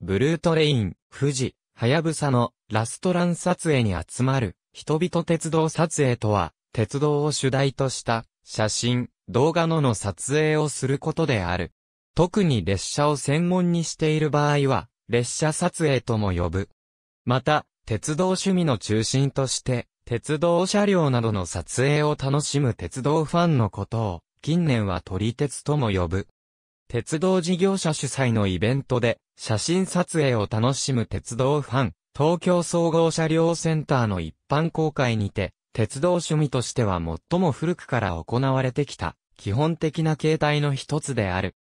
ブルートレイン、富士、はやぶさのラストラン撮影に集まる人々鉄道撮影とは、鉄道を主題とした写真、動画のの撮影をすることである。特に列車を専門にしている場合は、列車撮影とも呼ぶ。また、鉄道趣味の中心として、鉄道車両などの撮影を楽しむ鉄道ファンのことを、近年は撮り鉄とも呼ぶ。鉄道事業者主催のイベントで、写真撮影を楽しむ鉄道ファン、東京総合車両センターの一般公開にて、鉄道趣味としては最も古くから行われてきた、基本的な形態の一つである。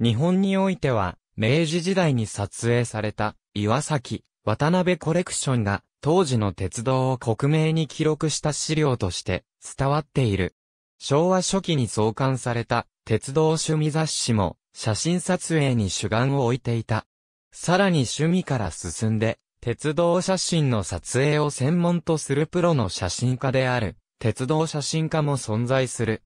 日本においては、明治時代に撮影された、岩崎、渡辺コレクションが、当時の鉄道を国名に記録した資料として、伝わっている。昭和初期に創刊された、鉄道趣味雑誌も、写真撮影に主眼を置いていた。さらに趣味から進んで、鉄道写真の撮影を専門とするプロの写真家である、鉄道写真家も存在する。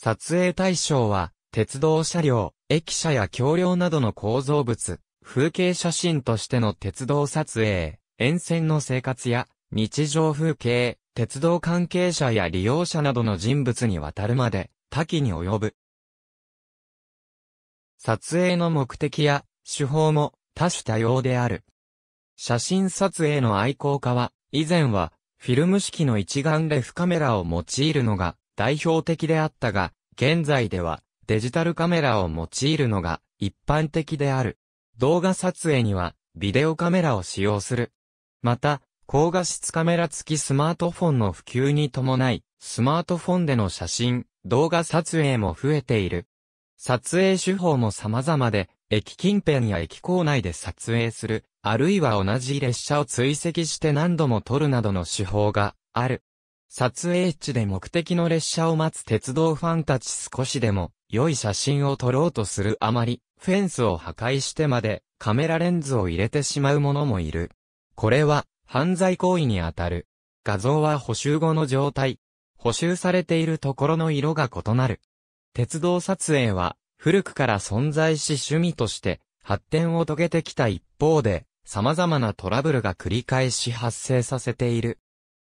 撮影対象は、鉄道車両、駅舎や橋梁などの構造物、風景写真としての鉄道撮影、沿線の生活や、日常風景、鉄道関係者や利用者などの人物にわたるまで、多岐に及ぶ。撮影の目的や、手法も、多種多様である。写真撮影の愛好家は、以前は、フィルム式の一眼レフカメラを用いるのが代表的であったが、現在ではデジタルカメラを用いるのが一般的である。動画撮影にはビデオカメラを使用する。また、高画質カメラ付きスマートフォンの普及に伴い、スマートフォンでの写真、動画撮影も増えている。撮影手法も様々で、駅近辺や駅構内で撮影する、あるいは同じ列車を追跡して何度も撮るなどの手法がある。撮影地で目的の列車を待つ鉄道ファンたち少しでも良い写真を撮ろうとするあまり、フェンスを破壊してまでカメラレンズを入れてしまう者もいる。これは犯罪行為にあたる。画像は補修後の状態。補修されているところの色が異なる。鉄道撮影は古くから存在し趣味として発展を遂げてきた一方で、様々なトラブルが繰り返し発生させている。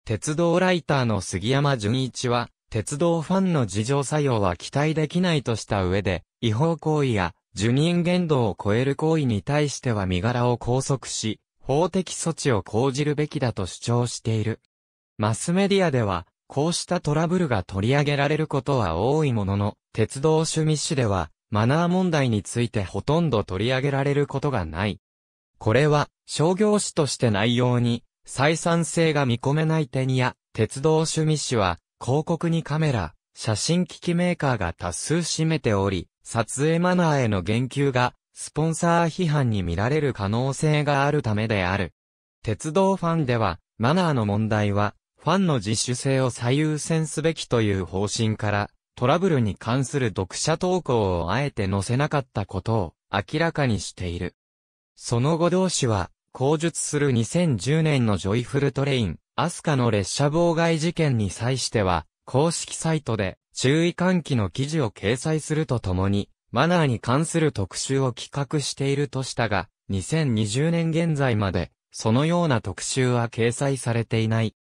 鉄道ライターの杉山純一は、鉄道ファンの事情作用は期待できないとした上で、違法行為や受任限度を超える行為に対しては身柄を拘束し、法的措置を講じるべきだと主張している。マスメディアでは、こうしたトラブルが取り上げられることは多いものの、鉄道趣味誌では、マナー問題についてほとんど取り上げられることがない。これは、商業誌として内容に、採算性が見込めないにや、鉄道趣味誌は、広告にカメラ、写真機器メーカーが多数占めており、撮影マナーへの言及が、スポンサー批判に見られる可能性があるためである。鉄道ファンでは、マナーの問題は、ファンの自主性を最優先すべきという方針から、トラブルに関する読者投稿をあえて載せなかったことを明らかにしている。その後同氏は、口述する2010年のジョイフルトレイン、アスカの列車妨害事件に際しては、公式サイトで注意喚起の記事を掲載するとともに、マナーに関する特集を企画しているとしたが、2020年現在まで、そのような特集は掲載されていない。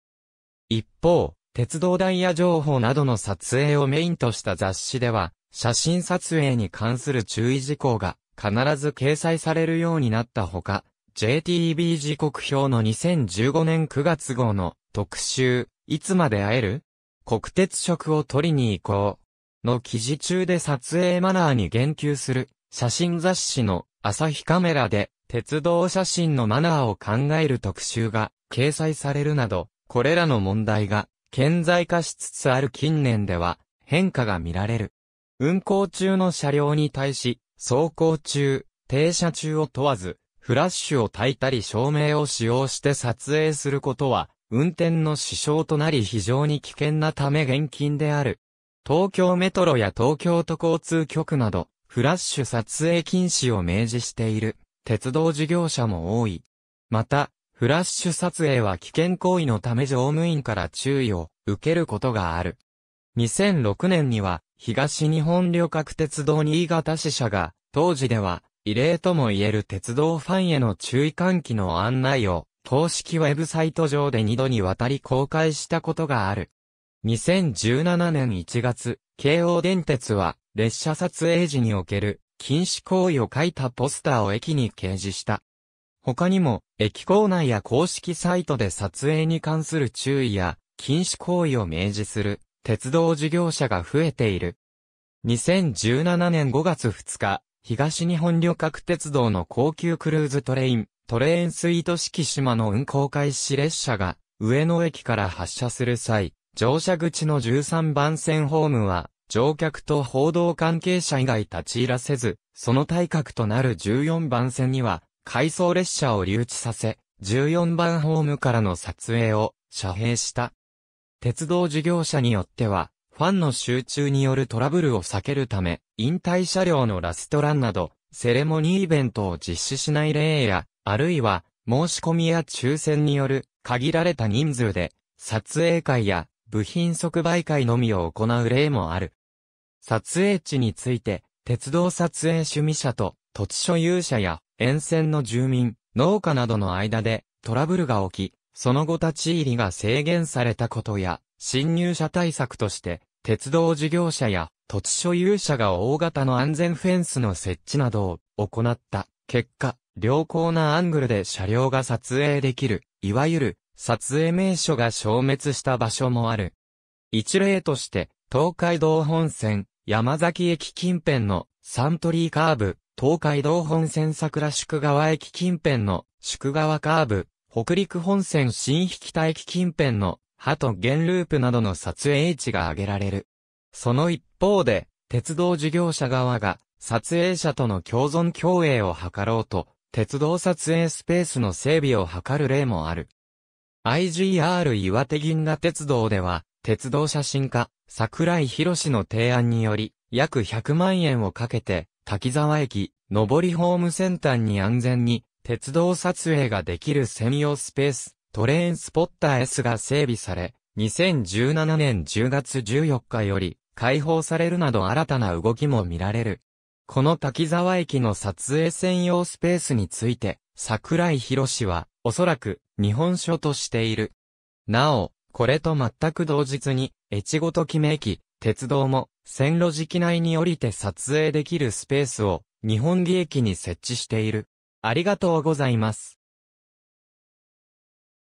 一方、鉄道ダイヤ情報などの撮影をメインとした雑誌では、写真撮影に関する注意事項が必ず掲載されるようになったほか、JTB 時刻表の2015年9月号の特集、いつまで会える国鉄色を取りに行こうの記事中で撮影マナーに言及する写真雑誌の朝日カメラで鉄道写真のマナーを考える特集が掲載されるなど、これらの問題が顕在化しつつある近年では変化が見られる。運行中の車両に対し、走行中、停車中を問わず、フラッシュを焚いたり照明を使用して撮影することは、運転の支障となり非常に危険なため厳禁である。東京メトロや東京都交通局など、フラッシュ撮影禁止を明示している、鉄道事業者も多い。また、フラッシュ撮影は危険行為のため乗務員から注意を受けることがある。2006年には、東日本旅客鉄道新潟支社が、当時では、異例とも言える鉄道ファンへの注意喚起の案内を、公式ウェブサイト上で2度にわたり公開したことがある。2017年1月、京王電鉄は、列車撮影時における禁止行為を書いたポスターを駅に掲示した。他にも、駅構内や公式サイトで撮影に関する注意や、禁止行為を明示する、鉄道事業者が増えている。2017年5月2日、東日本旅客鉄道の高級クルーズトレイン、トレインスイート式島の運行開始列車が、上野駅から発車する際、乗車口の13番線ホームは、乗客と報道関係者以外立ち入らせず、その対角となる14番線には、回送列車を留置させ、14番ホームからの撮影を遮蔽した。鉄道事業者によっては、ファンの集中によるトラブルを避けるため、引退車両のラストランなど、セレモニーイベントを実施しない例や、あるいは、申し込みや抽選による、限られた人数で、撮影会や、部品即売会のみを行う例もある。撮影地について、鉄道撮影趣味者と土地所有者や沿線の住民、農家などの間でトラブルが起き、その後立ち入りが制限されたことや、侵入者対策として、鉄道事業者や土地所有者が大型の安全フェンスの設置などを行った結果、良好なアングルで車両が撮影できる、いわゆる撮影名所が消滅した場所もある。一例として、東海道本線、山崎駅近辺のサントリーカーブ、東海道本線桜宿川駅近辺の宿川カーブ、北陸本線新引田駅近辺の鳩原ループなどの撮影地が挙げられる。その一方で、鉄道事業者側が撮影者との共存共栄を図ろうと、鉄道撮影スペースの整備を図る例もある。IGR 岩手銀河鉄道では、鉄道写真家、桜井博士の提案により、約100万円をかけて、滝沢駅、上りホームセンターに安全に、鉄道撮影ができる専用スペース、トレーンスポッター S が整備され、2017年10月14日より、開放されるなど新たな動きも見られる。この滝沢駅の撮影専用スペースについて、桜井博士は、おそらく、日本書としている。なお、これと全く同日に、越後ときめ駅、鉄道も、線路敷内に降りて撮影できるスペースを日本利駅に設置している。ありがとうございます。